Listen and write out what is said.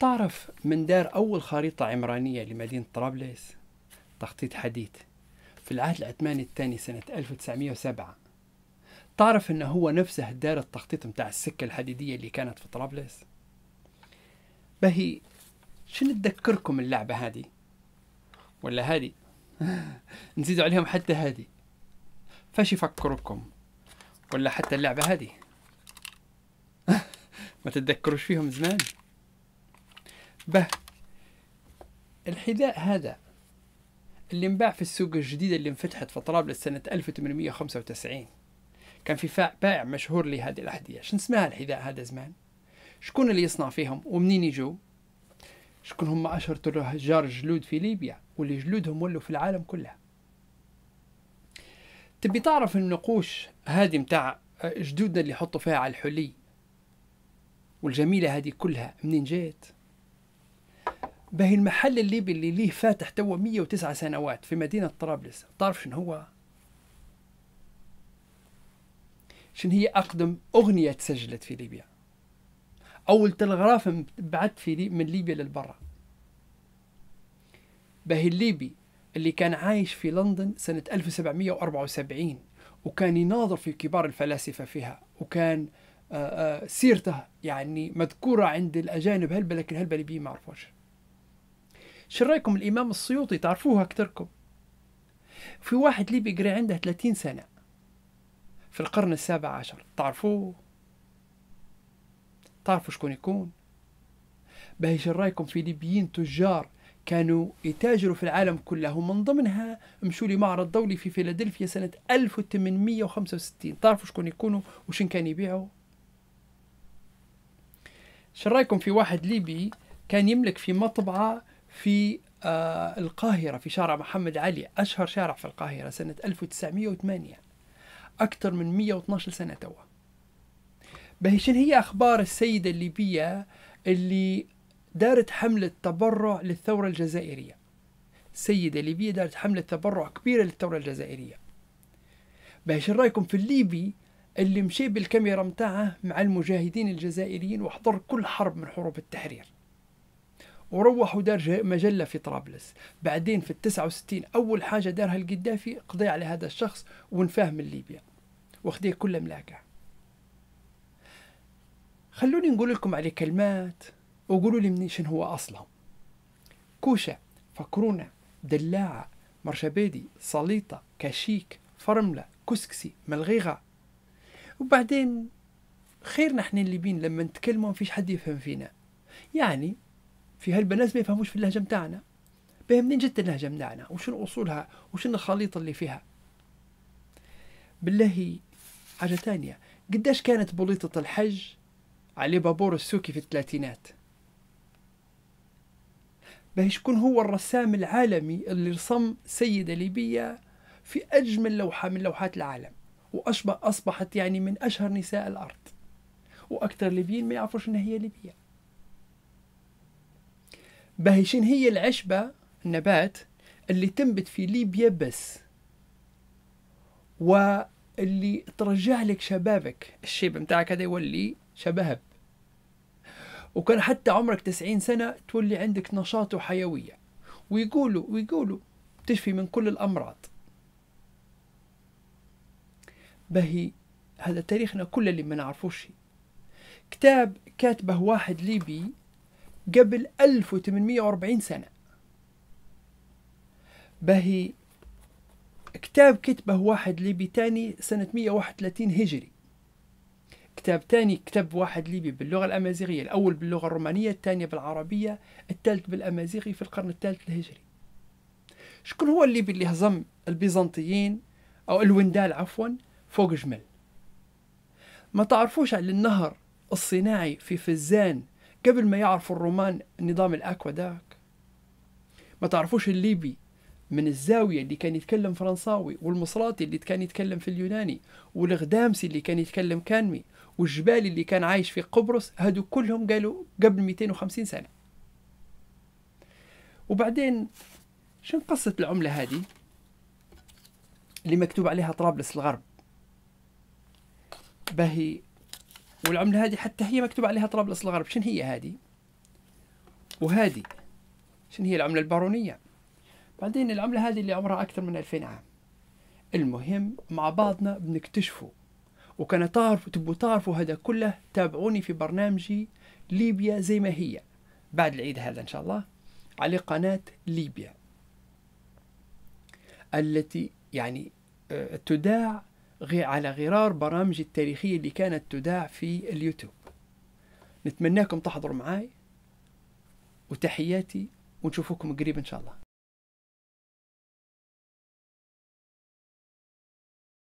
تعرف من دار أول خريطة عمرانية لمدينة طرابلس تخطيط حديث في العهد العثماني الثاني سنة 1907 تعرف أنه هو نفسه دار التخطيط متاع السكة الحديدية اللي كانت في طرابلس بهي شنو تذكركم اللعبة هذه ولا هذه نزيدوا عليهم حتى هذه فاش يفكركم ولا حتى اللعبة هذه ما تتذكروش فيهم زمان به الحذاء هذا اللي انباع في السوق الجديدة اللي انفتحت في طرابلس سنة 1895 كان في بائع مشهور لهذه الأحذية شنو اسمها الحذاء هذا زمان شكون اللي يصنع فيهم ومنين يجوا شكون هم أشهر تجار الجلود في ليبيا واللي جلودهم ولوا في العالم كلها تبي تعرف النقوش هذه متاع آه، جدودنا اللي حطوا فيها على الحلي والجميلة هذه كلها منين جيت؟ باهي المحل الليبي اللي ليه فاتح توا 109 سنوات في مدينة طرابلس تعرف شنو هو؟ شنو هي أقدم أغنية تسجلت في ليبيا أول تلغراف بعت في لي من ليبيا للبرا باهي الليبي اللي كان عايش في لندن سنة 1774 وكان يناظر في كبار الفلاسفة فيها وكان آه، آه، سيرته يعني مذكورة عند الأجانب هلبة لكن هلبة الليبيين ما عرفوش شو رايكم الامام السيوطي تعرفوه اكثركم في واحد ليبي قري عنده 30 سنه في القرن السابع عشر تعرفوه تعرفوا شكون يكون باهي شو رايكم في ليبيين تجار كانوا يتاجروا في العالم كله ومن ضمنها مشوا لمعرض دولي في فيلادلفيا سنة 1865 تعرفوا شكون يكونوا وشن كان يبيعوا شو رايكم في واحد ليبي كان يملك في مطبعة في آه، القاهرة في شارع محمد علي أشهر شارع في القاهرة سنة 1908 أكثر من 112 سنة توا بهشن هي أخبار السيدة الليبية اللي دارت حملة تبرع للثورة الجزائرية سيدة ليبية دارت حملة تبرع كبيرة للثورة الجزائرية بهشن رأيكم في الليبي اللي مشي بالكاميرا متاعه مع المجاهدين الجزائريين وحضر كل حرب من حروب التحرير وروحوا دار مجلة في طرابلس بعدين في التسعة وستين أول حاجة دارها القدافي قضي على هذا الشخص ونفاه من ليبيا واخديه كل ملاكه خلوني نقول لكم عليه كلمات وقولوا لي مني شنو هو اصلا كوشة فكرونا دلاعة مرشبيدي صليطة كاشيك فرملة كسكسي ملغيغة وبعدين خير نحن الليبيين لما نتكلموا فيش حد يفهم فينا يعني في هالبنات ما يفهموش في اللهجه نتاعنا منين جدا اللهجه نتاعنا وشنو اصولها وشنو الخليط اللي فيها بالله حاجه ثانيه قداش كانت بوليطه الحج علي بابور السوكي في الثلاثينات باهي شكون هو الرسام العالمي اللي رسم سيده ليبيه في اجمل لوحه من لوحات العالم واصبحت يعني من اشهر نساء الارض واكثر ليبيين ما يعرفوش انها هي ليبيه باهي شن هي العشبة النبات اللي تنبت في ليبيا بس واللي ترجع لك شبابك الشيب متاعك هذا يولي شباب وكان حتى عمرك تسعين سنة تولي عندك نشاط وحيوية ويقولوا ويقولوا تشفي من كل الأمراض بهي هذا تاريخنا كل اللي ما نعرفوش كتاب كاتبه واحد ليبي قبل 1840 سنة بهي كتاب كتبه واحد ليبي تاني سنة 131 هجري كتاب تاني كتب واحد ليبي باللغة الأمازيغية الأول باللغة الرومانية الثانية بالعربية الثالث بالأمازيغي في القرن الثالث الهجري شكون هو الليبي اللي هزم البيزنطيين أو الوندال عفوا فوق جمل ما تعرفوش على النهر الصناعي في فزان قبل ما يعرفوا الرومان نظام الأكوا داك ما تعرفوش الليبي من الزاوية اللي كان يتكلم فرنساوي والمصراتي اللي كان يتكلم في اليوناني والغدامسي اللي كان يتكلم كانمي والجبالي اللي كان عايش في قبرص هادو كلهم قالوا قبل 250 سنة وبعدين شن قصة العملة هذه اللي مكتوب عليها طرابلس الغرب باهي والعمله هذه حتى هي مكتوب عليها طرابلس الغرب شن هي هذه وهذه شن هي العمله البارونيه بعدين العمله هذه اللي عمرها اكثر من 2000 عام المهم مع بعضنا بنكتشفوا وكان تعرفوا تبوا تعرفوا هذا كله تابعوني في برنامجي ليبيا زي ما هي بعد العيد هذا ان شاء الله على قناه ليبيا التي يعني آه، تداع على غرار برامج التاريخية اللي كانت تداع في اليوتيوب نتمناكم تحضروا معاي وتحياتي ونشوفكم قريب إن شاء الله